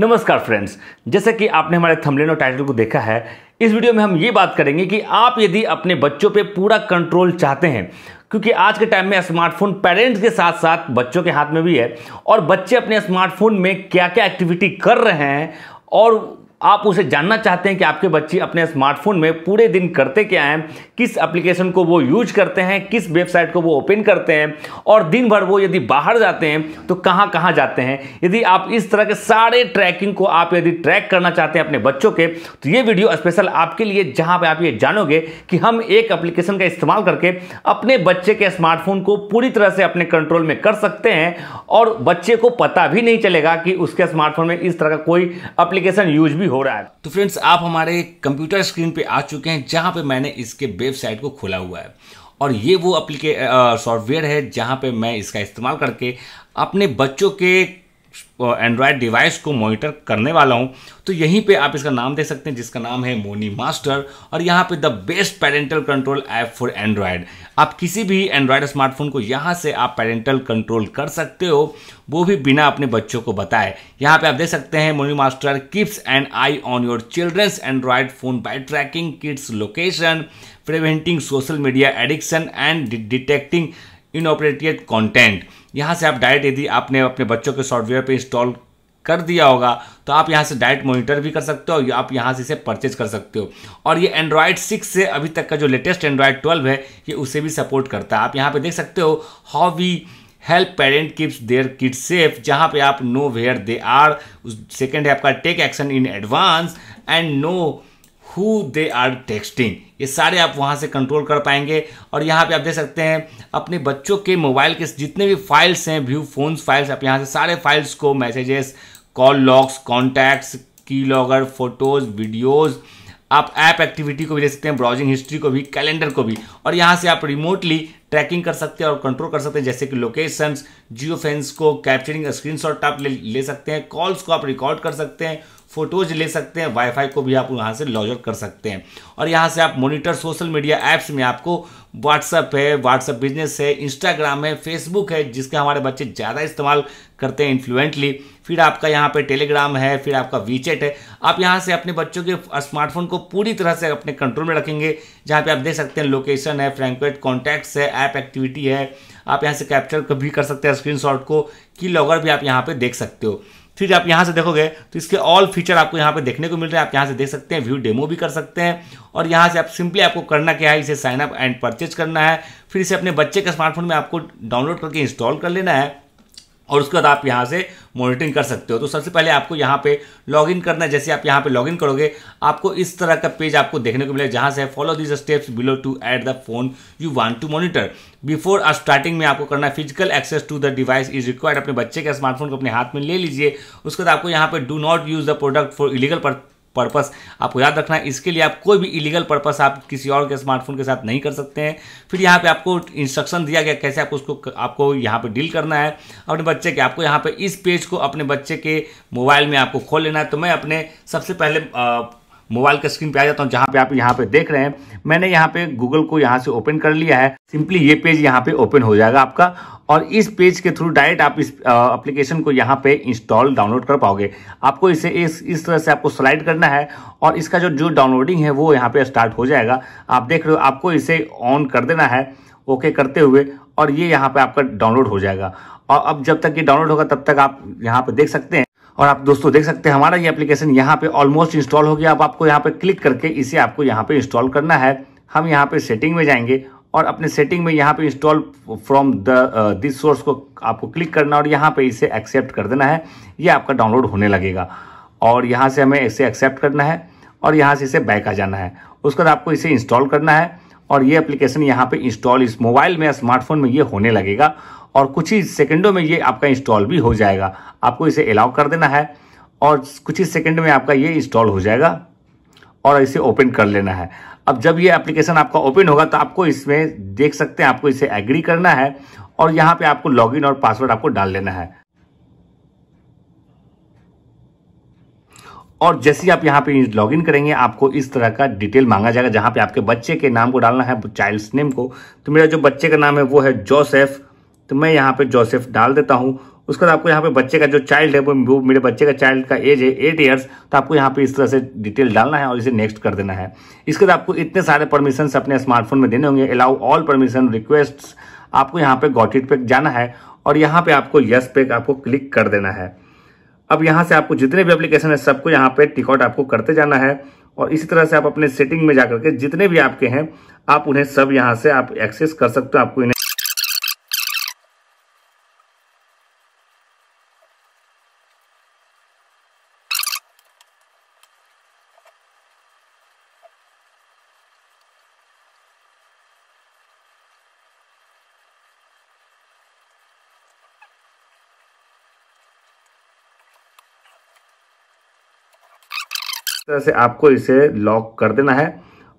नमस्कार फ्रेंड्स जैसे कि आपने हमारे थमलेनो और टाइटल को देखा है इस वीडियो में हम ये बात करेंगे कि आप यदि अपने बच्चों पे पूरा कंट्रोल चाहते हैं क्योंकि आज के टाइम में स्मार्टफोन पेरेंट्स के साथ साथ बच्चों के हाथ में भी है और बच्चे अपने स्मार्टफोन में क्या क्या एक्टिविटी कर रहे हैं और आप उसे जानना चाहते हैं कि आपके बच्चे अपने स्मार्टफोन में पूरे दिन करते क्या हैं किस एप्लीकेशन को वो यूज करते हैं किस वेबसाइट को वो ओपन करते हैं और दिन भर वो यदि बाहर जाते हैं तो कहाँ कहाँ जाते हैं यदि आप इस तरह के सारे ट्रैकिंग को आप यदि ट्रैक करना चाहते हैं अपने बच्चों के तो ये वीडियो स्पेशल आपके लिए जहाँ पर आप ये जानोगे कि हम एक अप्लीकेशन का इस्तेमाल करके अपने बच्चे के स्मार्टफोन को पूरी तरह से अपने कंट्रोल में कर सकते हैं और बच्चे को पता भी नहीं चलेगा कि उसके स्मार्टफोन में इस तरह का कोई अप्लीकेशन यूज भी हो रहा है तो फ्रेंड्स आप हमारे कंप्यूटर स्क्रीन पे आ चुके हैं जहां पे मैंने इसके वेबसाइट को खोला हुआ है और ये वो अप्लीके सॉफ्टवेयर है जहां पे मैं इसका इस्तेमाल करके अपने बच्चों के एंड्रॉयड डिवाइस को मॉनिटर करने वाला हूं तो यहीं पे आप इसका नाम दे सकते हैं जिसका नाम है मोनी मास्टर और यहाँ पे the best parental control app for Android आप किसी भी एंड्रॉयड स्मार्टफोन को यहाँ से आप पेरेंटल कंट्रोल कर सकते हो वो भी बिना अपने बच्चों को बताए यहाँ पे आप देख सकते हैं Moni master keeps and eye on your children's Android phone by tracking kids location preventing social media addiction and detecting inappropriate content यहाँ से आप डायरेक्ट यदि आपने अपने बच्चों के सॉफ्टवेयर पे इंस्टॉल कर दिया होगा तो आप यहाँ से डायरेक्ट मॉनिटर भी कर सकते हो या आप यहाँ से इसे परचेज कर सकते हो और ये एंड्रॉयड 6 से अभी तक का जो लेटेस्ट एंड्रॉयड 12 है ये उसे भी सपोर्ट करता है आप यहाँ पे देख सकते हो how we help parent keeps their kid safe जहाँ पे आप know where they are second है आपका take action in advance and know who they are texting ये सारे आप वहाँ से कंट्रोल कर पाएंगे और यहाँ पे आप देख सकते हैं अपने बच्चों के मोबाइल के जितने भी फाइल्स हैं व्यू फोन फाइल्स आप यहाँ से सारे फाइल्स को messages call logs contacts keylogger photos videos आप ऐप एक्टिविटी को भी देख सकते हैं ब्राउजिंग हिस्ट्री को भी कैलेंडर को भी और यहाँ से आप रिमोटली ट्रैकिंग कर सकते हैं और कंट्रोल कर सकते हैं जैसे कि लोकेशंस जियो फेंस को कैप्चरिंग स्क्रीनशॉट आप ले, ले सकते हैं कॉल्स को आप रिकॉर्ड कर सकते हैं फ़ोटोज़ ले सकते हैं वाईफाई को भी आप यहाँ से लॉज आउट कर सकते हैं और यहाँ से आप मोनिटर सोशल मीडिया ऐप्स में आपको व्हाट्सअप है व्हाट्सअप बिजनेस है इंस्टाग्राम है फेसबुक है जिसके हमारे बच्चे ज़्यादा इस्तेमाल करते हैं इन्फ्लुएंटली फिर आपका यहाँ पे टेलीग्राम है फिर आपका वीचेट है आप यहाँ से अपने बच्चों के स्मार्टफोन को पूरी तरह से अपने कंट्रोल में रखेंगे जहाँ पे आप देख सकते हैं लोकेशन है फ्रैंकवेट कॉन्टैक्ट्स है ऐप एक्टिविटी है आप यहाँ से कैप्चर भी कर सकते हैं स्क्रीन को की लॉगर भी आप यहाँ पर देख सकते हो ठीक है आप यहाँ से देखोगे तो इसके ऑल फीचर आपको यहाँ पे देखने को मिल रहे हैं आप यहाँ से देख सकते हैं व्यू डेमो भी कर सकते हैं और यहाँ से आप सिंपली आपको करना क्या है इसे साइनअप एंड परचेज करना है फिर इसे अपने बच्चे के स्मार्टफोन में आपको डाउनलोड करके इंस्टॉल कर लेना है और उसके बाद आप यहाँ से मॉनिटरिंग कर सकते हो तो सबसे पहले आपको यहाँ पे लॉगिन करना है जैसे आप यहाँ पे लॉगिन करोगे आपको इस तरह का पेज आपको देखने को मिलेगा जहाँ से follow this steps below to at the phone you want to monitor before starting में आपको करना है physical access to the device is required अपने बच्चे के स्मार्टफोन को अपने हाथ में ले लीजिए उसके बाद आपको यहाँ पर do not use the product for illegal purpose आपको याद रखना है इसके लिए आप कोई भी इलीगल पर्पस आप किसी और के स्मार्टफोन के साथ नहीं कर सकते हैं फिर यहाँ पे आपको इंस्ट्रक्शन दिया गया कैसे आपको उसको आपको यहाँ पे डील करना है अपने बच्चे के आपको यहाँ पे इस पेज को अपने बच्चे के मोबाइल में आपको खोल लेना है तो मैं अपने सबसे पहले मोबाइल के स्क्रीन पे आ जाता हूँ जहाँ पे आप यहाँ पे देख रहे हैं मैंने यहाँ पे गूगल को यहाँ से ओपन कर लिया है सिंपली ये पेज यहाँ पे ओपन हो जाएगा आपका और इस पेज के थ्रू डायरेक्ट आप इस एप्लीकेशन को यहाँ पे इंस्टॉल डाउनलोड कर पाओगे आपको इसे इस इस तरह से आपको स्लाइड करना है और इसका जो जो डाउनलोडिंग है वो यहाँ पे स्टार्ट हो जाएगा आप देख रहे हो आपको इसे ऑन कर देना है ओके करते हुए और ये यहाँ पे आपका डाउनलोड हो जाएगा और अब जब तक ये डाउनलोड होगा तब तक आप यहाँ पे देख सकते हैं और आप दोस्तों देख सकते हैं हमारा ये एप्लीकेशन यहाँ पे ऑलमोस्ट इंस्टॉल हो गया अब आपको यहाँ पे क्लिक करके इसे आपको यहाँ पे इंस्टॉल करना है हम यहाँ पे सेटिंग में जाएंगे और अपने सेटिंग में यहाँ पे install from the this source को आपको क्लिक करना और यहाँ पे इसे एक्सेप्ट कर देना है ये आपका डाउनलोड होने लगेगा और यहाँ से हमें इसे एक्सेप्ट करना है और यहाँ से इसे बैक आ जाना है उसके बाद आपको इसे इंस्टॉल करना है और ये एप्लीकेशन यहाँ पे इंस्टॉल इस मोबाइल में स्मार्टफोन में ये होने लगेगा और कुछ ही सेकंडों में ये आपका इंस्टॉल भी हो जाएगा आपको इसे अलाउ कर देना है और कुछ ही सेकंड में आपका ये इंस्टॉल हो जाएगा और इसे ओपन कर लेना है अब जब ये एप्लीकेशन आपका ओपन होगा तो आपको इसमें देख सकते हैं आपको इसे एग्री करना है और यहाँ पे आपको लॉगिन और पासवर्ड आपको डाल लेना है और जैसे ही आप यहाँ पे लॉगिन करेंगे आपको इस तरह का डिटेल मांगा जाएगा जहाँ पे आपके बच्चे के नाम को डालना है चाइल्ड्स नेम को तो मेरा जो बच्चे का नाम है वो है जोसेफ तो मैं यहाँ पे जोसेफ डाल देता हूँ उसके बाद आपको यहाँ पे बच्चे का जो चाइल्ड है वो मेरे बच्चे का चाइल्ड का एज है एट ईयर्स तो आपको यहाँ पे इस तरह से डिटेल डालना है और इसे नेक्स्ट कर देना है इसके बाद आपको इतने सारे परमिशन अपने स्मार्टफोन में देने होंगे अलाउ ऑल परमिशन रिक्वेस्ट आपको यहाँ पे गॉटिट पे जाना है और यहाँ पे आपको यस पे आपको क्लिक कर देना है अब यहाँ से आपको जितने भी एप्लीकेशन है सबको यहाँ पे टिकआउट आपको करते जाना है और इसी तरह से आप अपने सेटिंग में जाकर के जितने भी आपके हैं आप उन्हें सब यहाँ से आप एक्सेस कर सकते हो आपको इन्हें तरह से आपको इसे लॉक कर देना है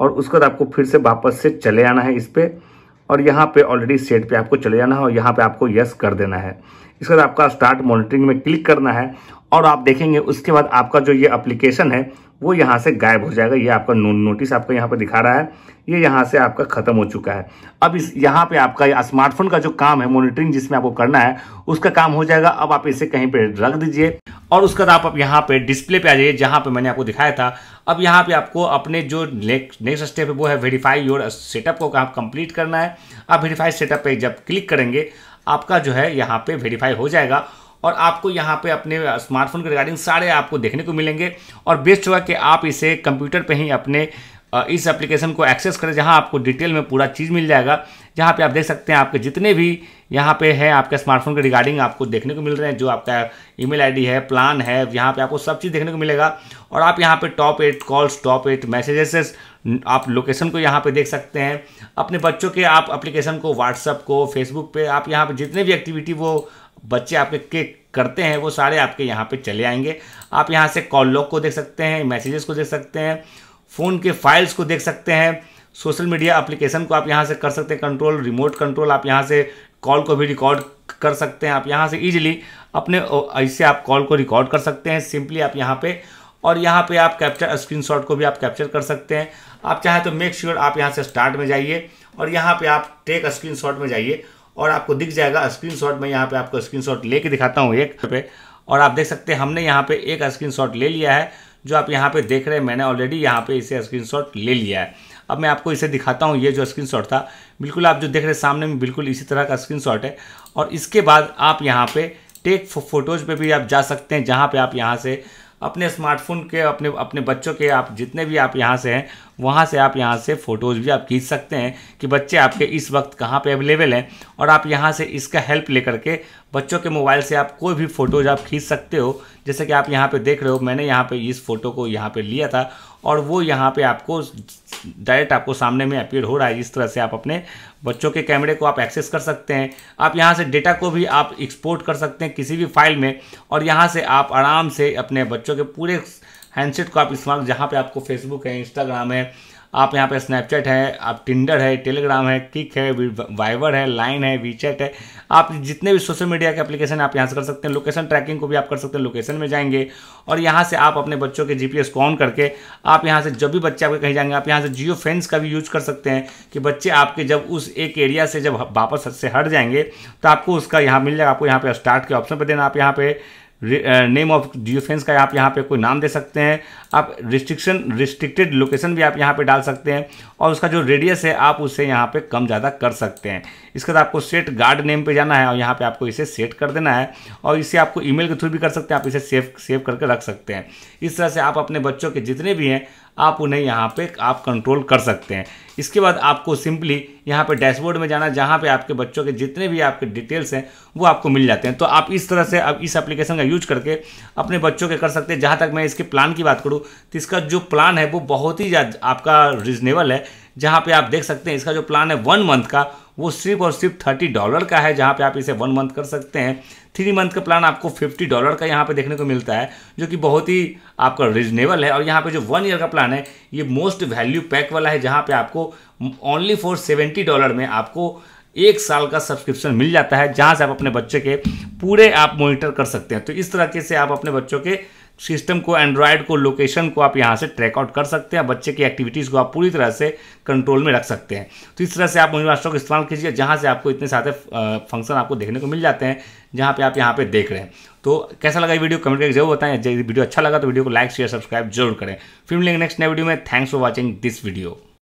और उसके बाद आपको फिर से वापस से चले आना है इस पर और यहाँ पे ऑलरेडी सेट पे आपको चले जाना है और यहाँ पे आपको यस कर देना है इसके बाद आपका स्टार्ट मॉनिटरिंग में क्लिक करना है और आप देखेंगे उसके बाद आपका जो ये अप्लीकेशन है वो यहाँ से गायब हो जाएगा ये आपका नो, नोटिस आपको यहाँ पर दिखा रहा है ये यहाँ से आपका खत्म हो चुका है अब इस यहाँ पे आपका स्मार्टफोन का जो काम है मॉनिटरिंग जिसमें आपको करना है उसका काम हो जाएगा अब आप इसे कहीं पे रख दीजिए और उसके बाद आप यहाँ पे डिस्प्ले पे आ जाइए जहाँ पे मैंने आपको दिखाया था अब यहाँ पे आपको अपने जो नेक्स्ट स्टेप है वो है वेरीफाई योर सेटअप को आप कंप्लीट करना है आप वेरीफाई सेटअप पे जब क्लिक करेंगे आपका जो है यहाँ पे वेरीफाई हो जाएगा और आपको यहाँ पे अपने स्मार्टफोन के रिगार्डिंग सारे आपको देखने को मिलेंगे और बेस्ट होगा कि आप इसे कंप्यूटर पे ही अपने इस एप्लीकेशन को एक्सेस करें जहाँ आपको डिटेल में पूरा चीज़ मिल जाएगा जहाँ पे आप देख सकते हैं आपके जितने भी यहाँ पे हैं आपके स्मार्टफोन के रिगार्डिंग आपको देखने को मिल रहे हैं जो आपका ईमेल आईडी है प्लान है यहाँ पे आपको सब चीज़ देखने को मिलेगा और आप यहाँ पे top at calls top at messages आप लोकेशन को यहाँ पे देख सकते हैं अपने बच्चों के आप एप्लीकेशन को व्हाट्सअप को फेसबुक पे आप यहाँ पे जितने भी एक्टिविटी वो बच्चे आपके क्लिक करते हैं वो सारे आपके यहाँ पे चले आएंगे आप यहाँ से कॉल लॉग को देख सकते हैं मैसेजेस को देख सकते हैं फ़ोन के फाइल्स को देख सकते हैं सोशल मीडिया एप्लीकेशन को आप यहाँ से कर सकते हैं कंट्रोल रिमोट कंट्रोल आप यहाँ से कॉल को भी रिकॉर्ड कर सकते हैं आप यहाँ से ईजिली अपने ऐसे आप कॉल को रिकॉर्ड कर सकते हैं सिंपली आप यहाँ पे और यहाँ पे आप कैप्चर स्क्रीन को भी आप कैप्चर कर सकते हैं आप चाहें तो मेक श्योर sure आप यहाँ से स्टार्ट में जाइए और यहाँ पर आप टेक स्क्रीन में जाइए और आपको दिख जाएगा शॉट मैं यहाँ पे आपको शॉट लेके दिखाता हूँ एक पे और आप देख सकते हैं हमने यहाँ पे एक शॉट ले लिया है जो आप यहाँ पे देख रहे हैं मैंने ऑलरेडी यहाँ पे इसे शॉट ले लिया है अब मैं आपको इसे दिखाता हूँ ये जो शॉट था बिल्कुल आप जो देख रहे हैं सामने में बिल्कुल इसी तरह का शॉट है और इसके बाद आप यहाँ पे टेक फोटोज़ पे भी आप जा सकते हैं जहाँ पे आप यहाँ से अपने स्मार्टफोन के अपने अपने बच्चों के आप जितने भी आप यहाँ से हैं वहाँ से आप यहाँ से फ़ोटोज़ भी आप खींच सकते हैं कि बच्चे आपके इस वक्त कहाँ पे अवेलेबल हैं और आप यहाँ से इसका हेल्प लेकर के बच्चों के मोबाइल से आप कोई भी फ़ोटोज़ आप खींच सकते हो जैसे कि आप यहाँ पे देख रहे हो मैंने यहाँ पे इस फ़ोटो को यहाँ पे लिया था और वो यहाँ पे आपको डायरेक्ट आपको सामने में अपीयर हो रहा है इस तरह से आप अपने बच्चों के कैमरे को आप एक्सेस कर सकते हैं आप यहाँ से डेटा को भी आप एक्सपोर्ट कर सकते हैं किसी भी फाइल में और यहाँ से आप आराम से अपने बच्चों के पूरे हैंडसेट को आप इस्तेमाल जहाँ पे आपको फेसबुक है इंस्टाग्राम है आप यहाँ पे स्नैपचैट है आप टिंडर है टेलीग्राम है किक है वाइबर है लाइन है वीचैट है आप जितने भी सोशल मीडिया के एप्लीकेशन आप यहाँ से कर सकते हैं लोकेशन ट्रैकिंग को भी आप कर सकते हैं लोकेशन में जाएंगे और यहाँ से आप अपने बच्चों के जीपीएस को ऑन करके आप यहाँ से जब भी बच्चे आपके कहीं जाएंगे आप यहाँ से जियो फेंस का भी यूज कर सकते हैं कि बच्चे आपके जब उस एक एरिया से जब वापस से हट जाएंगे तो आपको उसका यहाँ मिल जाएगा आपको यहाँ पे स्टार्ट के ऑप्शन पर देना आप यहाँ पे नेम ऑफ फेंस का आप यहाँ पे कोई नाम दे सकते हैं आप रिस्ट्रिक्शन रिस्ट्रिक्टेड लोकेशन भी आप यहाँ पे डाल सकते हैं और उसका जो रेडियस है आप उसे यहाँ पे कम ज़्यादा कर सकते हैं इसके बाद आपको सेट गार्ड नेम पे जाना है और यहाँ पे आपको इसे सेट कर देना है और इसे आपको ईमेल के थ्रू भी कर सकते हैं आप इसे सेव सेव करके रख सकते हैं इस तरह से आप अपने बच्चों के जितने भी हैं आप उन्हें यहाँ पे आप कंट्रोल कर सकते हैं इसके बाद आपको सिंपली यहाँ पे डैशबोर्ड में जाना जहाँ पे आपके बच्चों के जितने भी आपके डिटेल्स हैं वो आपको मिल जाते हैं तो आप इस तरह से अब इस एप्लीकेशन का यूज करके अपने बच्चों के कर सकते हैं जहाँ तक मैं इसके प्लान की बात करूँ तो इसका जो प्लान है वो बहुत ही आपका रिजनेबल है जहाँ पे आप देख सकते हैं इसका जो प्लान है वन मंथ का वो सिर्फ और सिर्फ थर्टी डॉलर का है जहाँ पे आप इसे वन मंथ कर सकते हैं थ्री मंथ का प्लान आपको फिफ्टी डॉलर का यहाँ पे देखने को मिलता है जो कि बहुत ही आपका रिजनेबल है और यहाँ पे जो वन ईयर का प्लान है ये मोस्ट वैल्यू पैक वाला है जहाँ पे आपको ओनली फॉर सेवेंटी डॉलर में आपको एक साल का सब्सक्रिप्शन मिल जाता है जहाँ से आप अपने बच्चे के पूरे आप मोनिटर कर सकते हैं तो इस तरीके से आप अपने बच्चों के सिस्टम को एंड्रॉयड को लोकेशन को आप यहाँ से ट्रैकआउट कर सकते हैं बच्चे की एक्टिविटीज़ को आप पूरी तरह से कंट्रोल में रख सकते हैं तो इस तरह से आप मूवी मास्टर को इस्तेमाल कीजिए जहाँ से आपको इतने सारे फंक्शन आपको देखने को मिल जाते हैं जहाँ पे आप यहाँ पे देख रहे हैं तो कैसा लगा ये वीडियो कमेंट करके जरूर बताएं यदि वीडियो अच्छा लगा तो वीडियो को लाइक शेयर सब्सक्राइब जरूर करें फिर मिलेंगे नेक्स्ट नए वीडियो में thanks for watching this video